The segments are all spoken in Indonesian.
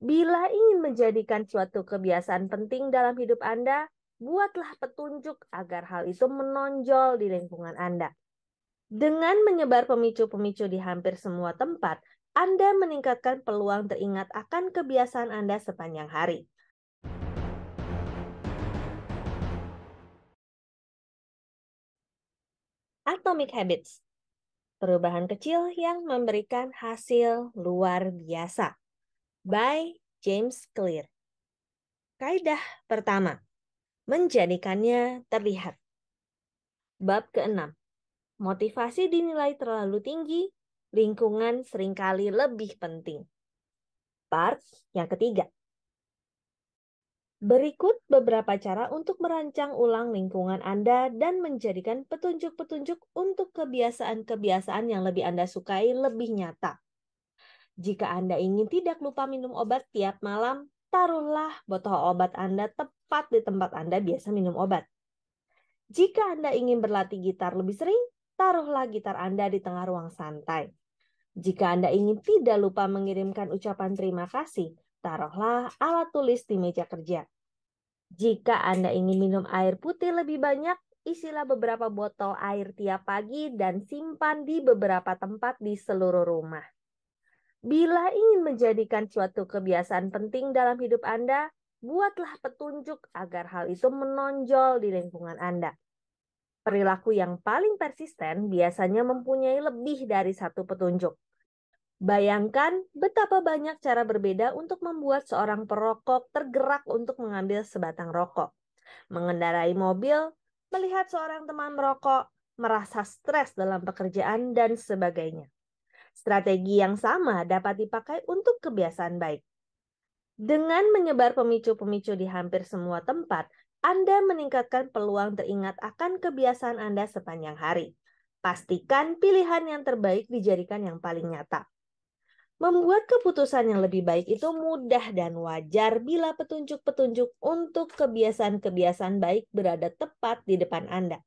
Bila ingin menjadikan suatu kebiasaan penting dalam hidup Anda, buatlah petunjuk agar hal itu menonjol di lingkungan Anda. Dengan menyebar pemicu-pemicu di hampir semua tempat, Anda meningkatkan peluang teringat akan kebiasaan Anda sepanjang hari. Atomic Habits Perubahan kecil yang memberikan hasil luar biasa by James Clear. Kaidah pertama, menjadikannya terlihat. Bab keenam, motivasi dinilai terlalu tinggi, lingkungan seringkali lebih penting. Part yang ketiga. Berikut beberapa cara untuk merancang ulang lingkungan Anda dan menjadikan petunjuk-petunjuk untuk kebiasaan-kebiasaan yang lebih Anda sukai lebih nyata. Jika Anda ingin tidak lupa minum obat tiap malam, taruhlah botol obat Anda tepat di tempat Anda biasa minum obat. Jika Anda ingin berlatih gitar lebih sering, taruhlah gitar Anda di tengah ruang santai. Jika Anda ingin tidak lupa mengirimkan ucapan terima kasih, taruhlah alat tulis di meja kerja. Jika Anda ingin minum air putih lebih banyak, isilah beberapa botol air tiap pagi dan simpan di beberapa tempat di seluruh rumah. Bila ingin menjadikan suatu kebiasaan penting dalam hidup Anda, buatlah petunjuk agar hal itu menonjol di lingkungan Anda. Perilaku yang paling persisten biasanya mempunyai lebih dari satu petunjuk. Bayangkan betapa banyak cara berbeda untuk membuat seorang perokok tergerak untuk mengambil sebatang rokok. Mengendarai mobil, melihat seorang teman merokok, merasa stres dalam pekerjaan, dan sebagainya. Strategi yang sama dapat dipakai untuk kebiasaan baik. Dengan menyebar pemicu-pemicu di hampir semua tempat, Anda meningkatkan peluang teringat akan kebiasaan Anda sepanjang hari. Pastikan pilihan yang terbaik dijadikan yang paling nyata. Membuat keputusan yang lebih baik itu mudah dan wajar bila petunjuk-petunjuk untuk kebiasaan-kebiasaan baik berada tepat di depan Anda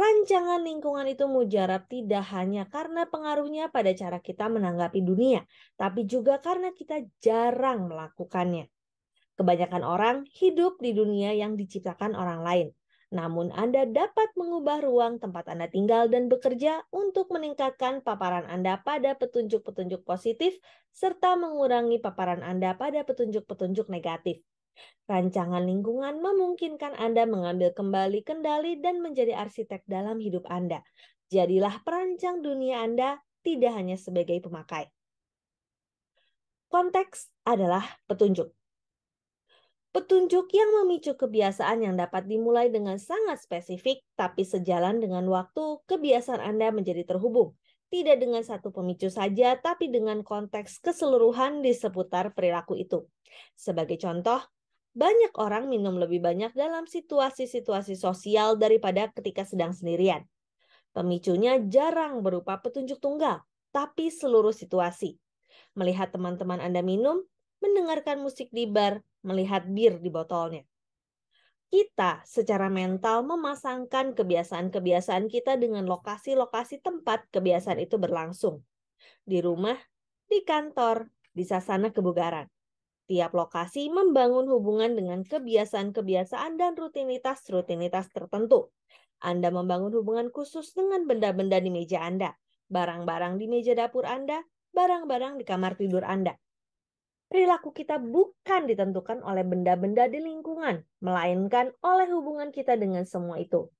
rancangan lingkungan itu mujarab tidak hanya karena pengaruhnya pada cara kita menanggapi dunia, tapi juga karena kita jarang melakukannya. Kebanyakan orang hidup di dunia yang diciptakan orang lain, namun Anda dapat mengubah ruang tempat Anda tinggal dan bekerja untuk meningkatkan paparan Anda pada petunjuk-petunjuk positif serta mengurangi paparan Anda pada petunjuk-petunjuk negatif. Rancangan lingkungan memungkinkan Anda mengambil kembali kendali dan menjadi arsitek dalam hidup Anda. Jadilah perancang dunia Anda tidak hanya sebagai pemakai. Konteks adalah petunjuk. Petunjuk yang memicu kebiasaan yang dapat dimulai dengan sangat spesifik, tapi sejalan dengan waktu, kebiasaan Anda menjadi terhubung. Tidak dengan satu pemicu saja, tapi dengan konteks keseluruhan di seputar perilaku itu. Sebagai contoh, banyak orang minum lebih banyak dalam situasi-situasi sosial daripada ketika sedang sendirian. Pemicunya jarang berupa petunjuk tunggal, tapi seluruh situasi. Melihat teman-teman Anda minum, mendengarkan musik di bar, melihat bir di botolnya. Kita secara mental memasangkan kebiasaan-kebiasaan kita dengan lokasi-lokasi tempat kebiasaan itu berlangsung. Di rumah, di kantor, di sasana kebugaran. Tiap lokasi membangun hubungan dengan kebiasaan-kebiasaan dan rutinitas-rutinitas tertentu. Anda membangun hubungan khusus dengan benda-benda di meja Anda, barang-barang di meja dapur Anda, barang-barang di kamar tidur Anda. Perilaku kita bukan ditentukan oleh benda-benda di lingkungan, melainkan oleh hubungan kita dengan semua itu.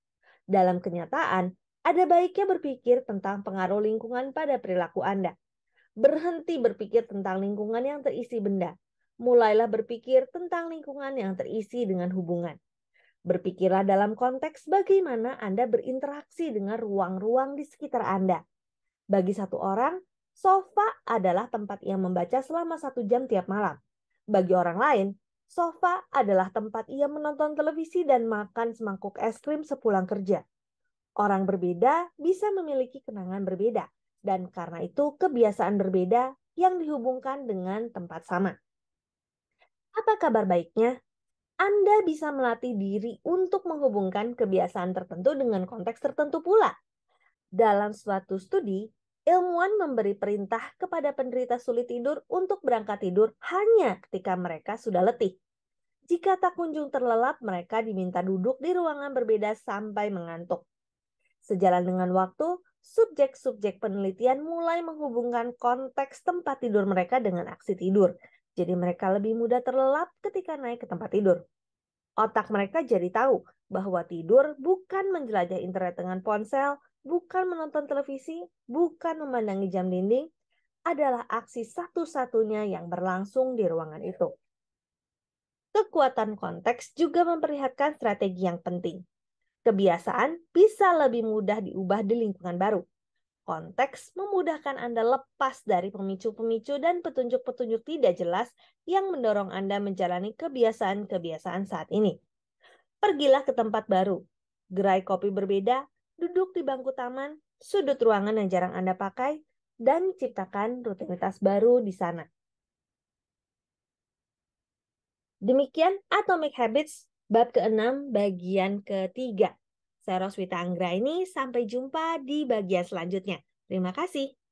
Dalam kenyataan, ada baiknya berpikir tentang pengaruh lingkungan pada perilaku Anda. Berhenti berpikir tentang lingkungan yang terisi benda, mulailah berpikir tentang lingkungan yang terisi dengan hubungan. Berpikirlah dalam konteks bagaimana Anda berinteraksi dengan ruang-ruang di sekitar Anda. Bagi satu orang, sofa adalah tempat ia membaca selama satu jam tiap malam. Bagi orang lain, sofa adalah tempat ia menonton televisi dan makan semangkuk es krim sepulang kerja. Orang berbeda bisa memiliki kenangan berbeda, dan karena itu kebiasaan berbeda yang dihubungkan dengan tempat sama. Apa kabar baiknya? Anda bisa melatih diri untuk menghubungkan kebiasaan tertentu dengan konteks tertentu pula. Dalam suatu studi, ilmuwan memberi perintah kepada penderita sulit tidur untuk berangkat tidur hanya ketika mereka sudah letih. Jika tak kunjung terlelap, mereka diminta duduk di ruangan berbeda sampai mengantuk. Sejalan dengan waktu, subjek-subjek penelitian mulai menghubungkan konteks tempat tidur mereka dengan aksi tidur, jadi mereka lebih mudah terlelap ketika naik ke tempat tidur. Otak mereka jadi tahu bahwa tidur bukan menjelajah internet dengan ponsel, bukan menonton televisi, bukan memandangi jam dinding, adalah aksi satu-satunya yang berlangsung di ruangan itu. Kekuatan konteks juga memperlihatkan strategi yang penting. Kebiasaan bisa lebih mudah diubah di lingkungan baru Konteks memudahkan Anda lepas dari pemicu-pemicu dan petunjuk-petunjuk tidak jelas yang mendorong Anda menjalani kebiasaan-kebiasaan saat ini. Pergilah ke tempat baru, gerai kopi berbeda, duduk di bangku taman, sudut ruangan yang jarang Anda pakai, dan ciptakan rutinitas baru di sana. Demikian Atomic Habits bab ke-6 bagian ketiga. Saya Roswita Anggra ini sampai jumpa di bagian selanjutnya. Terima kasih.